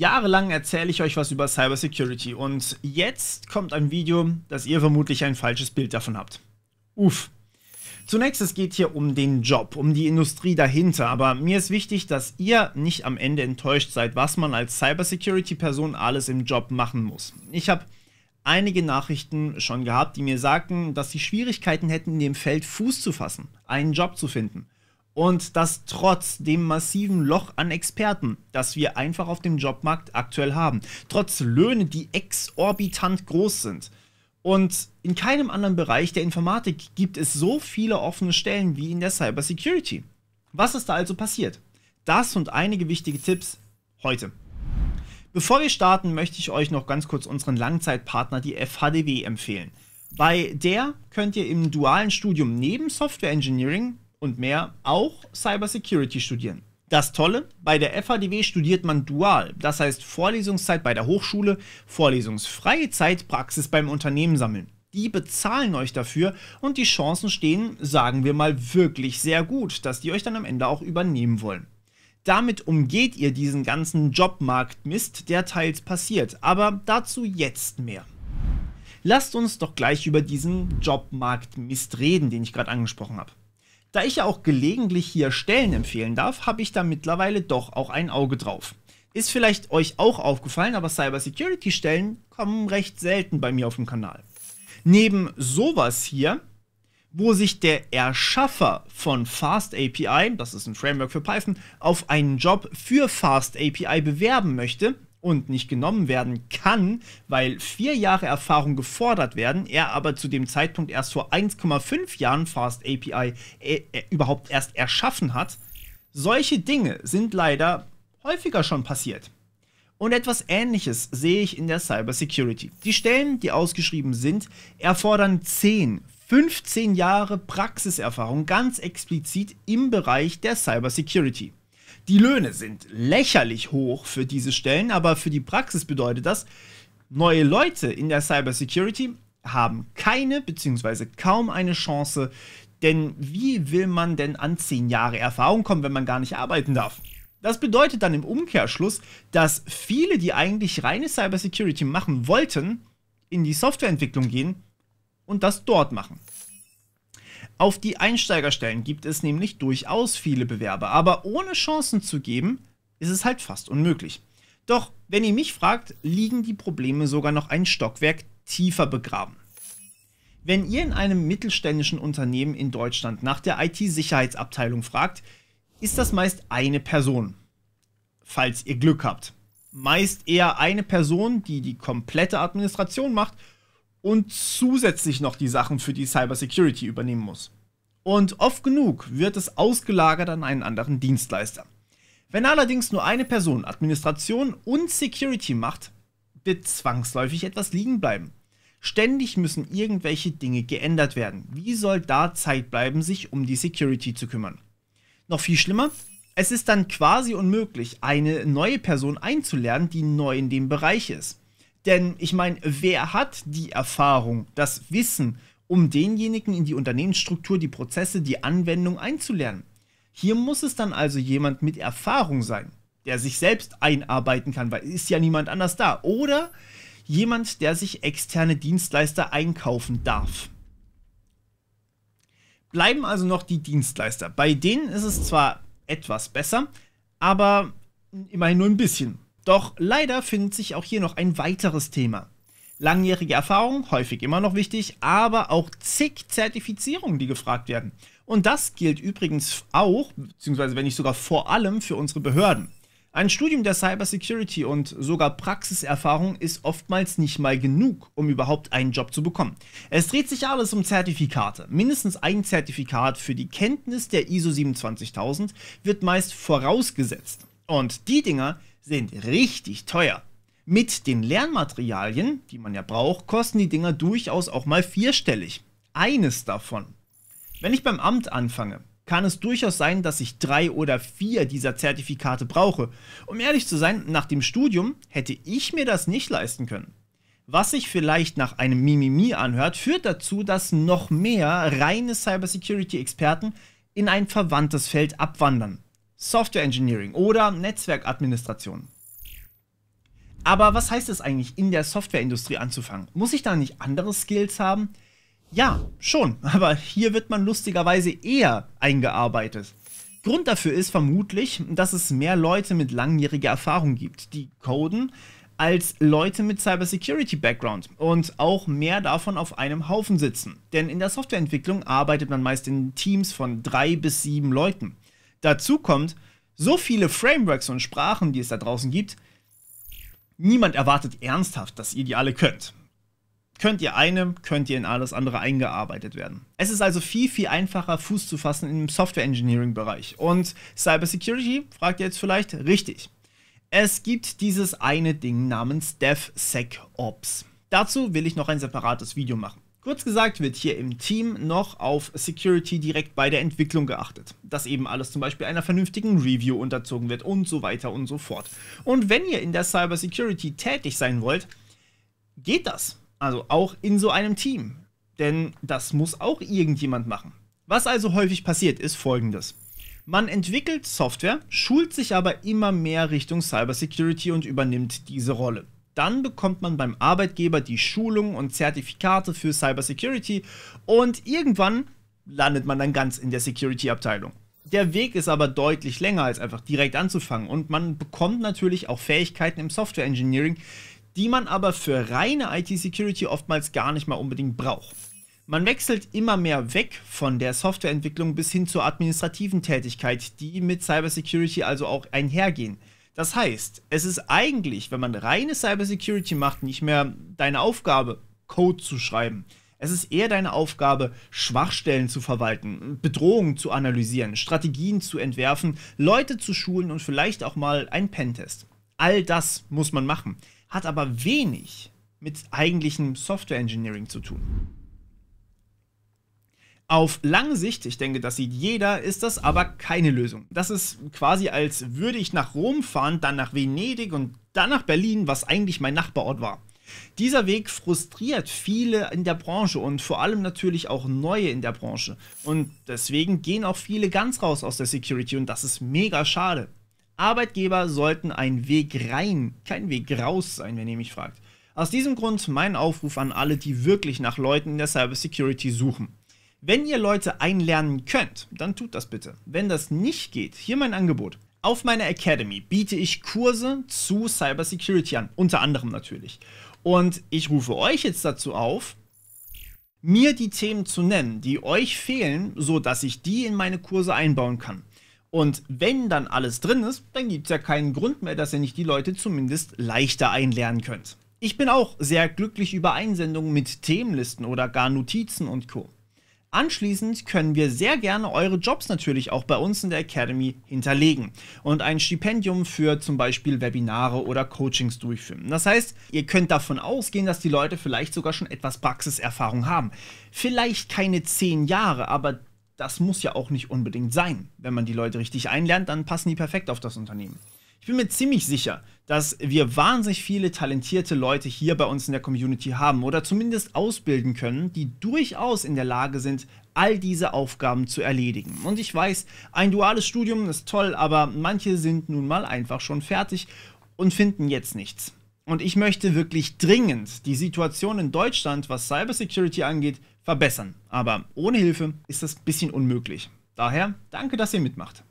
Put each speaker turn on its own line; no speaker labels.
jahrelang erzähle ich euch was über Cybersecurity und jetzt kommt ein Video, das ihr vermutlich ein falsches Bild davon habt. Uff. Zunächst, es geht hier um den Job, um die Industrie dahinter, aber mir ist wichtig, dass ihr nicht am Ende enttäuscht seid, was man als Cybersecurity-Person alles im Job machen muss. Ich habe einige Nachrichten schon gehabt, die mir sagten, dass sie Schwierigkeiten hätten, in dem Feld Fuß zu fassen, einen Job zu finden. Und das trotz dem massiven Loch an Experten, das wir einfach auf dem Jobmarkt aktuell haben. Trotz Löhne, die exorbitant groß sind. Und in keinem anderen Bereich der Informatik gibt es so viele offene Stellen wie in der Cybersecurity. Was ist da also passiert? Das und einige wichtige Tipps heute. Bevor wir starten, möchte ich euch noch ganz kurz unseren Langzeitpartner, die FHDW, empfehlen. Bei der könnt ihr im dualen Studium neben Software Engineering und mehr auch Cybersecurity studieren. Das Tolle, bei der FADW studiert man dual, das heißt Vorlesungszeit bei der Hochschule, vorlesungsfreie Zeit, Praxis beim Unternehmen sammeln. Die bezahlen euch dafür und die Chancen stehen, sagen wir mal, wirklich sehr gut, dass die euch dann am Ende auch übernehmen wollen. Damit umgeht ihr diesen ganzen Jobmarktmist, der teils passiert, aber dazu jetzt mehr. Lasst uns doch gleich über diesen Jobmarktmist reden, den ich gerade angesprochen habe. Da ich ja auch gelegentlich hier Stellen empfehlen darf, habe ich da mittlerweile doch auch ein Auge drauf. Ist vielleicht euch auch aufgefallen, aber Cybersecurity-Stellen kommen recht selten bei mir auf dem Kanal. Neben sowas hier, wo sich der Erschaffer von FastAPI, das ist ein Framework für Python, auf einen Job für FastAPI bewerben möchte, und nicht genommen werden kann, weil vier Jahre Erfahrung gefordert werden, er aber zu dem Zeitpunkt erst vor 1,5 Jahren Fast API äh, äh, überhaupt erst erschaffen hat. Solche Dinge sind leider häufiger schon passiert. Und etwas Ähnliches sehe ich in der Cybersecurity. Die Stellen, die ausgeschrieben sind, erfordern 10, 15 Jahre Praxiserfahrung ganz explizit im Bereich der Cybersecurity. Die Löhne sind lächerlich hoch für diese Stellen, aber für die Praxis bedeutet das, neue Leute in der Cybersecurity haben keine bzw. kaum eine Chance, denn wie will man denn an zehn Jahre Erfahrung kommen, wenn man gar nicht arbeiten darf? Das bedeutet dann im Umkehrschluss, dass viele, die eigentlich reine Cybersecurity machen wollten, in die Softwareentwicklung gehen und das dort machen. Auf die Einsteigerstellen gibt es nämlich durchaus viele Bewerber, aber ohne Chancen zu geben, ist es halt fast unmöglich. Doch, wenn ihr mich fragt, liegen die Probleme sogar noch ein Stockwerk tiefer begraben. Wenn ihr in einem mittelständischen Unternehmen in Deutschland nach der IT-Sicherheitsabteilung fragt, ist das meist eine Person, falls ihr Glück habt. Meist eher eine Person, die die komplette Administration macht und zusätzlich noch die Sachen für die Cybersecurity übernehmen muss. Und oft genug wird es ausgelagert an einen anderen Dienstleister. Wenn allerdings nur eine Person Administration und Security macht, wird zwangsläufig etwas liegen bleiben. Ständig müssen irgendwelche Dinge geändert werden. Wie soll da Zeit bleiben, sich um die Security zu kümmern? Noch viel schlimmer, es ist dann quasi unmöglich, eine neue Person einzulernen, die neu in dem Bereich ist. Denn ich meine, wer hat die Erfahrung, das Wissen, um denjenigen in die Unternehmensstruktur, die Prozesse, die Anwendung einzulernen? Hier muss es dann also jemand mit Erfahrung sein, der sich selbst einarbeiten kann, weil ist ja niemand anders da. Oder jemand, der sich externe Dienstleister einkaufen darf. Bleiben also noch die Dienstleister. Bei denen ist es zwar etwas besser, aber immerhin nur ein bisschen. Doch leider findet sich auch hier noch ein weiteres Thema. Langjährige Erfahrung, häufig immer noch wichtig, aber auch zig Zertifizierungen, die gefragt werden. Und das gilt übrigens auch, beziehungsweise wenn nicht sogar vor allem für unsere Behörden. Ein Studium der Cybersecurity und sogar Praxiserfahrung ist oftmals nicht mal genug, um überhaupt einen Job zu bekommen. Es dreht sich alles um Zertifikate. Mindestens ein Zertifikat für die Kenntnis der ISO 27000 wird meist vorausgesetzt. Und die Dinger sind richtig teuer. Mit den Lernmaterialien, die man ja braucht, kosten die Dinger durchaus auch mal vierstellig. Eines davon. Wenn ich beim Amt anfange, kann es durchaus sein, dass ich drei oder vier dieser Zertifikate brauche. Um ehrlich zu sein, nach dem Studium hätte ich mir das nicht leisten können. Was sich vielleicht nach einem Mimimi anhört, führt dazu, dass noch mehr reine Cybersecurity-Experten in ein verwandtes Feld abwandern. Software Engineering oder Netzwerkadministration. Aber was heißt es eigentlich, in der Softwareindustrie anzufangen? Muss ich da nicht andere Skills haben? Ja, schon, aber hier wird man lustigerweise eher eingearbeitet. Grund dafür ist vermutlich, dass es mehr Leute mit langjähriger Erfahrung gibt, die coden, als Leute mit Cybersecurity-Background und auch mehr davon auf einem Haufen sitzen. Denn in der Softwareentwicklung arbeitet man meist in Teams von drei bis sieben Leuten. Dazu kommt, so viele Frameworks und Sprachen, die es da draußen gibt, niemand erwartet ernsthaft, dass ihr die alle könnt. Könnt ihr eine, könnt ihr in alles andere eingearbeitet werden. Es ist also viel, viel einfacher, Fuß zu fassen im Software-Engineering-Bereich. Und Cybersecurity, fragt ihr jetzt vielleicht, richtig. Es gibt dieses eine Ding namens DevSecOps. Dazu will ich noch ein separates Video machen. Kurz gesagt wird hier im Team noch auf Security direkt bei der Entwicklung geachtet, dass eben alles zum Beispiel einer vernünftigen Review unterzogen wird und so weiter und so fort. Und wenn ihr in der Cyber Security tätig sein wollt, geht das. Also auch in so einem Team. Denn das muss auch irgendjemand machen. Was also häufig passiert, ist folgendes. Man entwickelt Software, schult sich aber immer mehr Richtung Cyber Security und übernimmt diese Rolle. Dann bekommt man beim Arbeitgeber die Schulung und Zertifikate für Cybersecurity und irgendwann landet man dann ganz in der Security-Abteilung. Der Weg ist aber deutlich länger, als einfach direkt anzufangen und man bekommt natürlich auch Fähigkeiten im Software Engineering, die man aber für reine IT-Security oftmals gar nicht mal unbedingt braucht. Man wechselt immer mehr weg von der Softwareentwicklung bis hin zur administrativen Tätigkeit, die mit Cybersecurity also auch einhergehen. Das heißt, es ist eigentlich, wenn man reine Cybersecurity macht, nicht mehr deine Aufgabe, Code zu schreiben. Es ist eher deine Aufgabe, Schwachstellen zu verwalten, Bedrohungen zu analysieren, Strategien zu entwerfen, Leute zu schulen und vielleicht auch mal einen Pentest. All das muss man machen, hat aber wenig mit eigentlichem Software Engineering zu tun. Auf lange Sicht, ich denke, das sieht jeder, ist das aber keine Lösung. Das ist quasi, als würde ich nach Rom fahren, dann nach Venedig und dann nach Berlin, was eigentlich mein Nachbarort war. Dieser Weg frustriert viele in der Branche und vor allem natürlich auch neue in der Branche. Und deswegen gehen auch viele ganz raus aus der Security und das ist mega schade. Arbeitgeber sollten ein Weg rein, kein Weg raus sein, wenn ihr mich fragt. Aus diesem Grund mein Aufruf an alle, die wirklich nach Leuten in der Cybersecurity suchen. Wenn ihr Leute einlernen könnt, dann tut das bitte. Wenn das nicht geht, hier mein Angebot. Auf meiner Academy biete ich Kurse zu Cybersecurity an, unter anderem natürlich. Und ich rufe euch jetzt dazu auf, mir die Themen zu nennen, die euch fehlen, so dass ich die in meine Kurse einbauen kann. Und wenn dann alles drin ist, dann gibt es ja keinen Grund mehr, dass ihr nicht die Leute zumindest leichter einlernen könnt. Ich bin auch sehr glücklich über Einsendungen mit Themenlisten oder gar Notizen und Co. Anschließend können wir sehr gerne eure Jobs natürlich auch bei uns in der Academy hinterlegen und ein Stipendium für zum Beispiel Webinare oder Coachings durchführen. Das heißt, ihr könnt davon ausgehen, dass die Leute vielleicht sogar schon etwas Praxiserfahrung haben. Vielleicht keine zehn Jahre, aber das muss ja auch nicht unbedingt sein. Wenn man die Leute richtig einlernt, dann passen die perfekt auf das Unternehmen. Ich bin mir ziemlich sicher, dass wir wahnsinnig viele talentierte Leute hier bei uns in der Community haben oder zumindest ausbilden können, die durchaus in der Lage sind, all diese Aufgaben zu erledigen. Und ich weiß, ein duales Studium ist toll, aber manche sind nun mal einfach schon fertig und finden jetzt nichts. Und ich möchte wirklich dringend die Situation in Deutschland, was Cybersecurity angeht, verbessern. Aber ohne Hilfe ist das ein bisschen unmöglich. Daher danke, dass ihr mitmacht.